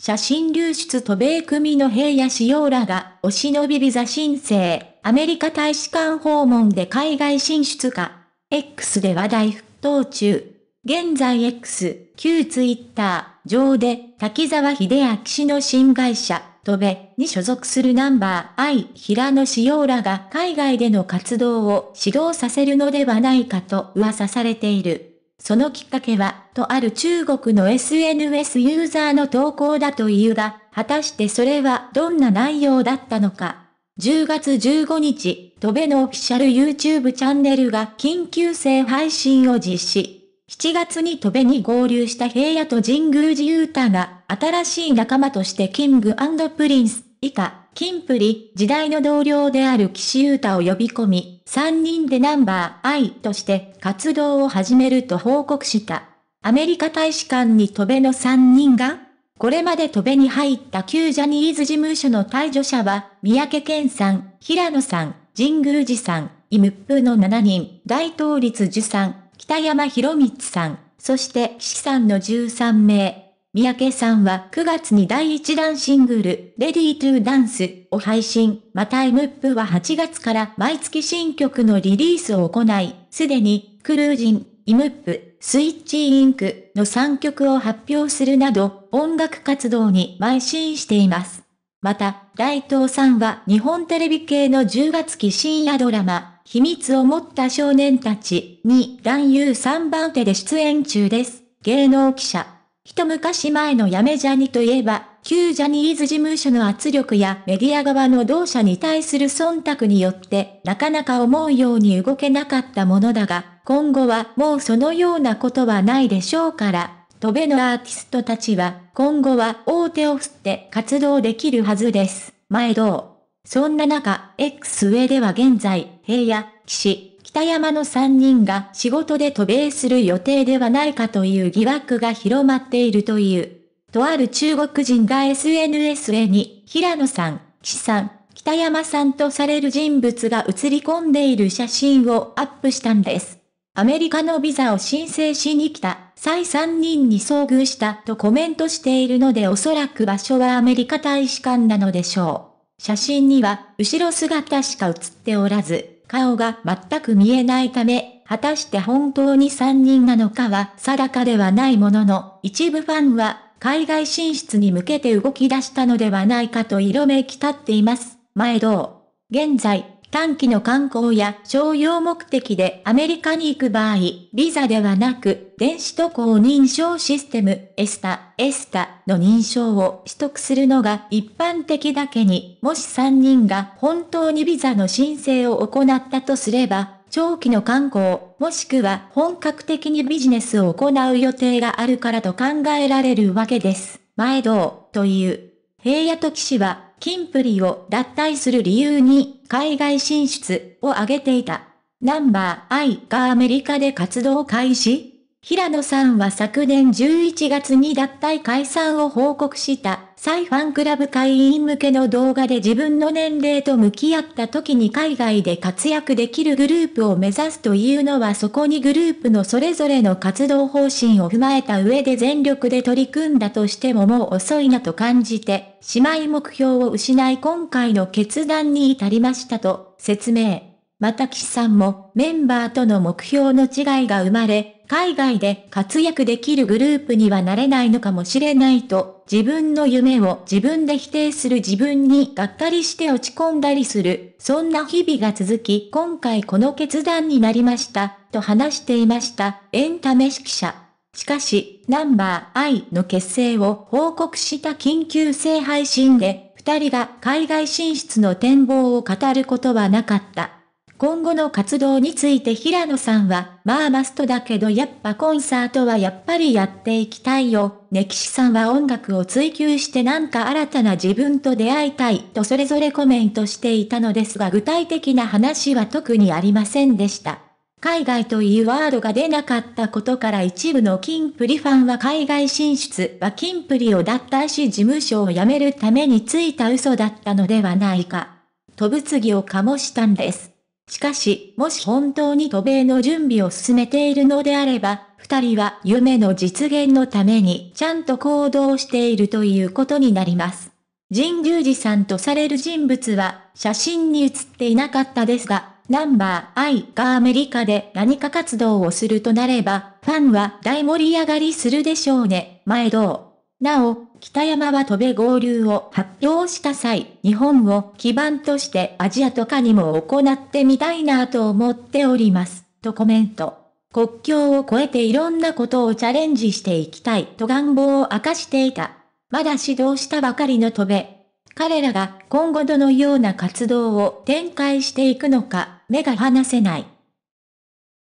写真流出渡米組の平野紫耀らが、お忍びビザ申請、アメリカ大使館訪問で海外進出か。X で話題沸騰中。現在 X、旧ツイッター上で、滝沢秀明氏の新会社、戸部に所属するナンバー I 平野紫耀らが海外での活動を指導させるのではないかと噂されている。そのきっかけは、とある中国の SNS ユーザーの投稿だというが、果たしてそれはどんな内容だったのか。10月15日、戸部のオフィシャル YouTube チャンネルが緊急性配信を実施。7月に戸部に合流した平野と神宮寺勇太が新しい仲間としてキングプリンス以下、金プリ、時代の同僚である岸優太を呼び込み、3人でナンバー I として活動を始めると報告した。アメリカ大使館に戸べの3人が、これまで戸べに入った旧ジャニーズ事務所の退場者は、三宅健さん、平野さん、神宮寺さん、イムップの7人、大東立樹さん、北山博光さん、そして岸さんの13名。三宅さんは9月に第1弾シングル、Ready to Dance を配信、またムップは8月から毎月新曲のリリースを行い、すでに、クルージン、イムップ、スイッチインクの3曲を発表するなど、音楽活動に邁進しています。また、大東さんは日本テレビ系の10月期深夜ドラマ、秘密を持った少年たちに男優3番手で出演中です。芸能記者一昔前のやめジャニといえば、旧ジャニーズ事務所の圧力やメディア側の同社に対する忖度によって、なかなか思うように動けなかったものだが、今後はもうそのようなことはないでしょうから、飛べのアーティストたちは、今後は大手を振って活動できるはずです。毎度。そんな中、X 上では現在、平野、騎士、北山の3人が仕事で渡米する予定ではないかという疑惑が広まっているという。とある中国人が SNS へに、平野さん、岸さん、北山さんとされる人物が写り込んでいる写真をアップしたんです。アメリカのビザを申請しに来た、再3人に遭遇したとコメントしているのでおそらく場所はアメリカ大使館なのでしょう。写真には、後ろ姿しか写っておらず、顔が全く見えないため、果たして本当に3人なのかは定かではないものの、一部ファンは海外進出に向けて動き出したのではないかと色めき立っています。前どう現在、短期の観光や商用目的でアメリカに行く場合、ビザではなく、電子渡航認証システム、エスタ、エスタの認証を取得するのが一般的だけに、もし3人が本当にビザの申請を行ったとすれば、長期の観光、もしくは本格的にビジネスを行う予定があるからと考えられるわけです。前道、という。平野と騎士はキンプリを脱退する理由に、海外進出を挙げていた。ナンバー I がアメリカで活動開始平野さんは昨年11月に脱退解散を報告した再ファンクラブ会員向けの動画で自分の年齢と向き合った時に海外で活躍できるグループを目指すというのはそこにグループのそれぞれの活動方針を踏まえた上で全力で取り組んだとしてももう遅いなと感じて、しまい目標を失い今回の決断に至りましたと説明。また岸さんもメンバーとの目標の違いが生まれ、海外で活躍できるグループにはなれないのかもしれないと、自分の夢を自分で否定する自分にがっかりして落ち込んだりする、そんな日々が続き、今回この決断になりました、と話していました、エンタメ指揮者。しかし、ナンバー I の結成を報告した緊急性配信で、二人が海外進出の展望を語ることはなかった。今後の活動について平野さんは、まあマストだけどやっぱコンサートはやっぱりやっていきたいよ。ネキシさんは音楽を追求してなんか新たな自分と出会いたいとそれぞれコメントしていたのですが具体的な話は特にありませんでした。海外というワードが出なかったことから一部のキンプリファンは海外進出はキンプリを脱退し事務所を辞めるためについた嘘だったのではないか。飛ぶ次を醸したんです。しかし、もし本当に渡米の準備を進めているのであれば、二人は夢の実現のためにちゃんと行動しているということになります。神宮寺さんとされる人物は、写真に写っていなかったですが、ナンバー I がアメリカで何か活動をするとなれば、ファンは大盛り上がりするでしょうね、前どう。なお、北山は渡米合流を発表した際、日本を基盤としてアジアとかにも行ってみたいなと思っております、とコメント。国境を越えていろんなことをチャレンジしていきたいと願望を明かしていた。まだ指導したばかりの渡米。彼らが今後どのような活動を展開していくのか、目が離せない。